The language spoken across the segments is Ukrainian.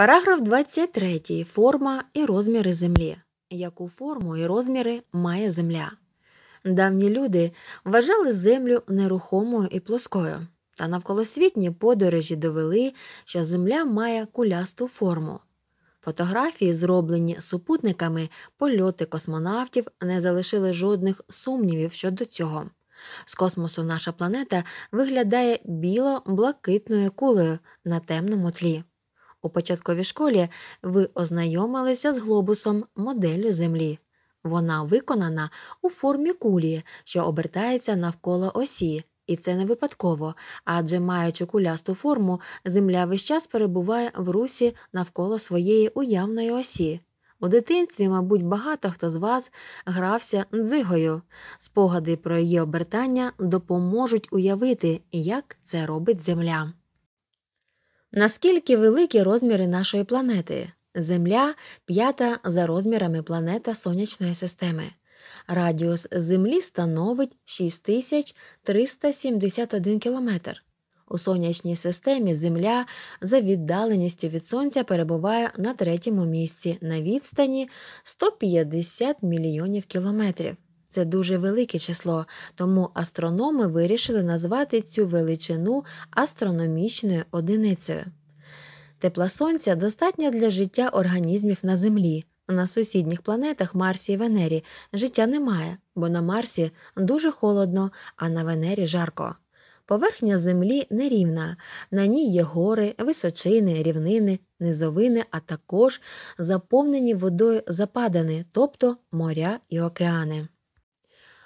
Параграф 23. Форма і розміри землі. Яку форму і розміри має земля? Давні люди вважали землю нерухомою і плоскою, та навколосвітні подорожі довели, що земля має кулясту форму. Фотографії, зроблені супутниками, польоти космонавтів, не залишили жодних сумнівів щодо цього. З космосу наша планета виглядає біло-блакитною кулею на темному тлі. У початковій школі ви ознайомилися з глобусом моделлю Землі. Вона виконана у формі кулі, що обертається навколо осі, і це не випадково, адже маючи кулясту форму, земля весь час перебуває в русі навколо своєї уявної осі. У дитинстві, мабуть, багато хто з вас грався дзигою. Спогади про її обертання допоможуть уявити, як це робить земля. Наскільки великі розміри нашої планети? Земля п'ята за розмірами планета Сонячної системи. Радіус Землі становить 6371 кілометр. У сонячній системі Земля за віддаленістю від Сонця перебуває на третьому місці на відстані 150 мільйонів кілометрів. Це дуже велике число, тому астрономи вирішили назвати цю величину астрономічною одиницею. Тепла Сонця достатньо для життя організмів на Землі. На сусідніх планетах Марсі і Венері життя немає, бо на Марсі дуже холодно, а на Венері жарко. Поверхня Землі нерівна, на ній є гори, височини, рівнини, низовини, а також заповнені водою западини, тобто моря і океани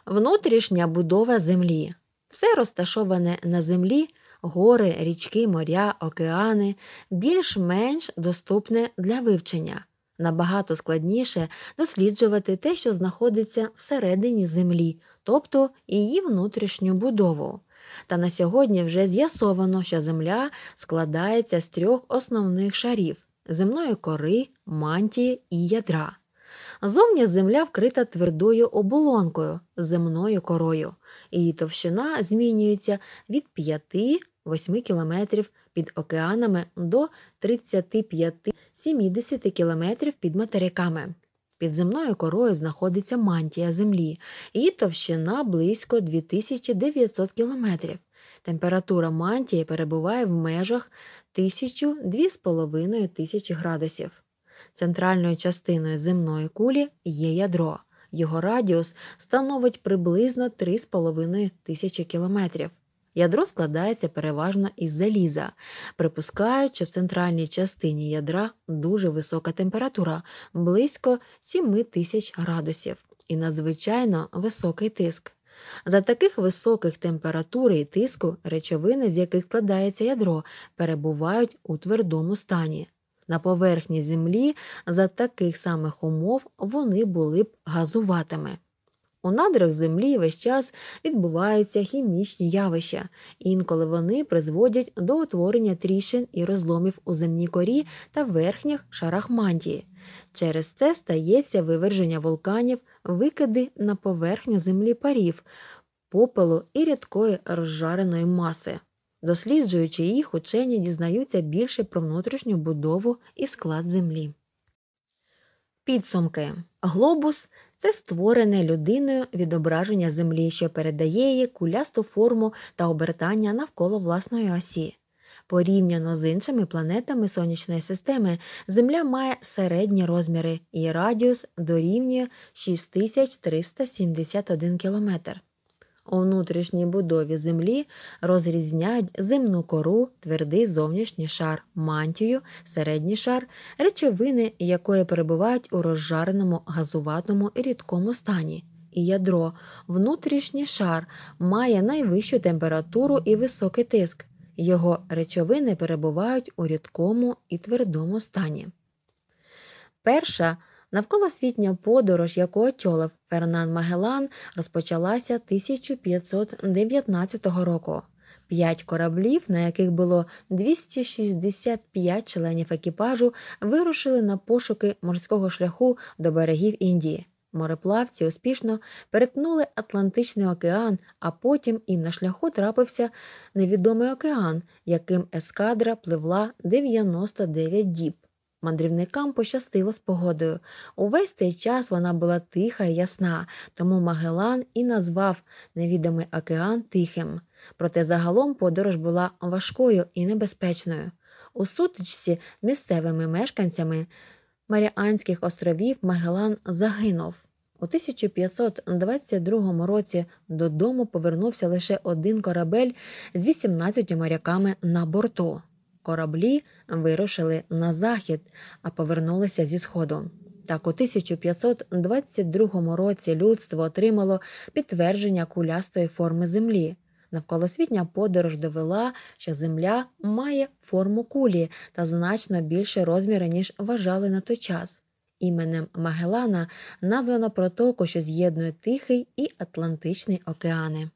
внутрішня будова землі. Все розташоване на землі, гори, річки, моря, океани, більш-менш доступне для вивчення. Набагато складніше досліджувати те, що знаходиться всередині землі, тобто її внутрішню будову. Та на сьогодні вже з'ясовано, що земля складається з трьох основних шарів земної кори, мантії і ядра. Зовні земля вкрита твердою оболонкою, земною корою. Її товщина змінюється від 5-8 кілометрів під океанами до 35-70 кілометрів під материками. Під земною корою знаходиться мантія землі, її товщина близько 2900 кілометрів. Температура мантії перебуває в межах 1000-2500 градусів. Центральною частиною земної кулі є ядро. Його радіус становить приблизно 3,5 тисячі кілометрів. Ядро складається переважно із заліза, припускають, що в центральній частині ядра дуже висока температура близько 7 тисяч градусів і надзвичайно високий тиск. За таких високих температури і тиску речовини, з яких складається ядро, перебувають у твердому стані. На поверхні землі за таких самих умов вони були б газуватими. У надрах землі весь час відбуваються хімічні явища, інколи вони призводять до утворення тріщин і розломів у земній корі та верхніх шарах мантії. Через це стається виверження вулканів, викиди на поверхню землі парів, попелу і рідкої розжареної маси. Досліджуючи їх, учені дізнаються більше про внутрішню будову і склад землі. Підсумки. Глобус це створене людиною відображення землі, що передає її кулясту форму та обертання навколо власної осі. Порівняно з іншими планетами сонячної системи, Земля має середні розміри, її радіус дорівнює 6371 кілометр. У внутрішній будові землі розрізняють земну кору, твердий зовнішній шар, мантію, середній шар, речовини, якої перебувають у розжареному газуватому і рідкому стані. І ядро, внутрішній шар має найвищу температуру і високий тиск. Його речовини перебувають у рідкому і твердому стані. Перша – Навколосвітня подорож, яку очолив Фернан Магелан, розпочалася 1519 року. П'ять кораблів, на яких було 265 членів екіпажу, вирушили на пошуки морського шляху до берегів Індії. Мореплавці успішно перетнули Атлантичний океан, а потім їм на шляху трапився невідомий океан, яким ескадра пливла 99 діб. Мандрівникам пощастило з погодою. Увесь цей час вона була тиха і ясна, тому Магелан і назвав невідомий океан тихим. Проте загалом подорож була важкою і небезпечною. У сутичці місцевими мешканцями Маріанських островів Магелан загинув. У 1522 році додому повернувся лише один корабель з 18 моряками на борту. Кораблі вирушили на захід, а повернулися зі сходу. Так у 1522 році людство отримало підтвердження кулястої форми землі. Навколосвітня подорож довела, що земля має форму кулі та значно більше розміри, ніж вважали на той час. Іменем Магелана названо протоку, що з'єднує Тихий і Атлантичний океани.